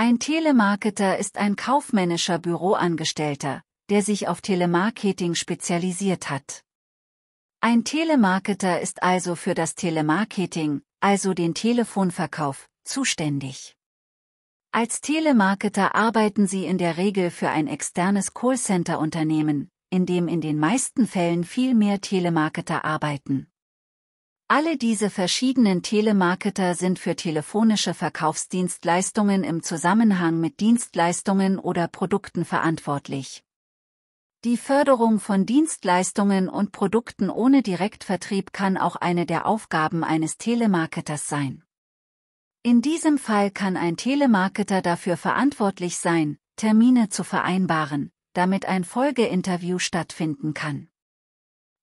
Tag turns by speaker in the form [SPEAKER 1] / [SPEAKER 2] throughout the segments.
[SPEAKER 1] Ein Telemarketer ist ein kaufmännischer Büroangestellter, der sich auf Telemarketing spezialisiert hat. Ein Telemarketer ist also für das Telemarketing, also den Telefonverkauf, zuständig. Als Telemarketer arbeiten sie in der Regel für ein externes Callcenter-Unternehmen, in dem in den meisten Fällen viel mehr Telemarketer arbeiten. Alle diese verschiedenen Telemarketer sind für telefonische Verkaufsdienstleistungen im Zusammenhang mit Dienstleistungen oder Produkten verantwortlich. Die Förderung von Dienstleistungen und Produkten ohne Direktvertrieb kann auch eine der Aufgaben eines Telemarketers sein. In diesem Fall kann ein Telemarketer dafür verantwortlich sein, Termine zu vereinbaren, damit ein Folgeinterview stattfinden kann.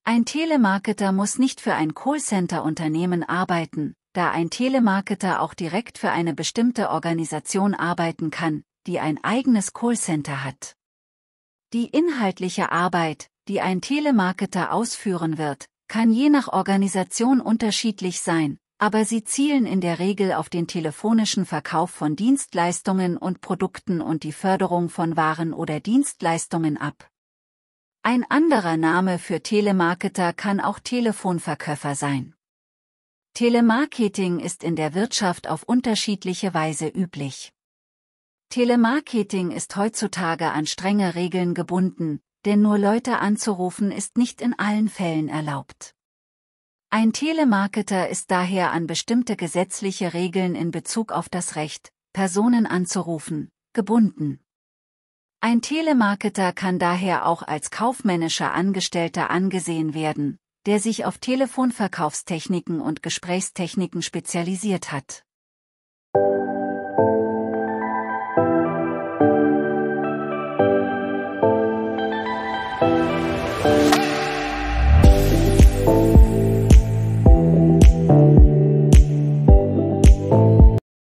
[SPEAKER 1] Ein Telemarketer muss nicht für ein Callcenter-Unternehmen arbeiten, da ein Telemarketer auch direkt für eine bestimmte Organisation arbeiten kann, die ein eigenes Callcenter hat. Die inhaltliche Arbeit, die ein Telemarketer ausführen wird, kann je nach Organisation unterschiedlich sein, aber sie zielen in der Regel auf den telefonischen Verkauf von Dienstleistungen und Produkten und die Förderung von Waren oder Dienstleistungen ab. Ein anderer Name für Telemarketer kann auch Telefonverkäufer sein. Telemarketing ist in der Wirtschaft auf unterschiedliche Weise üblich. Telemarketing ist heutzutage an strenge Regeln gebunden, denn nur Leute anzurufen ist nicht in allen Fällen erlaubt. Ein Telemarketer ist daher an bestimmte gesetzliche Regeln in Bezug auf das Recht, Personen anzurufen, gebunden. Ein Telemarketer kann daher auch als kaufmännischer Angestellter angesehen werden, der sich auf Telefonverkaufstechniken und Gesprächstechniken spezialisiert hat.